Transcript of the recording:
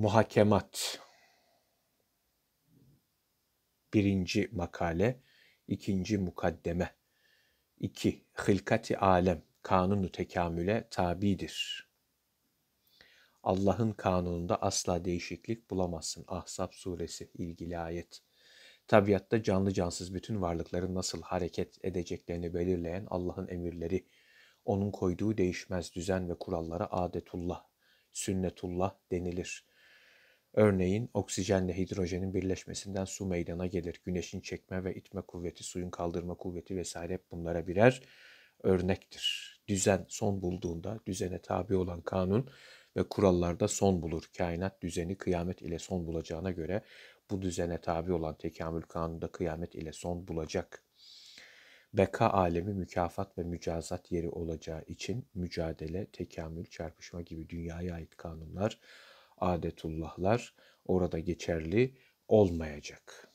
Muhakemat. Birinci makale, ikinci mukaddeme. 2. Hılkati alem, kanunu tekamüle tabidir. Allah'ın kanununda asla değişiklik bulamazsın. Ahzab suresi ilgili ayet. Tabiatta canlı cansız bütün varlıkların nasıl hareket edeceklerini belirleyen Allah'ın emirleri, onun koyduğu değişmez düzen ve kurallara adetullah, sünnetullah denilir. Örneğin oksijenle hidrojenin birleşmesinden su meydana gelir. Güneşin çekme ve itme kuvveti, suyun kaldırma kuvveti vesaire hep bunlara birer örnektir. Düzen son bulduğunda düzene tabi olan kanun ve kurallarda son bulur. Kainat düzeni kıyamet ile son bulacağına göre bu düzene tabi olan tekamül kanunu da kıyamet ile son bulacak. Beka alemi mükafat ve mücazat yeri olacağı için mücadele, tekamül, çarpışma gibi dünyaya ait kanunlar adetullahlar orada geçerli olmayacak.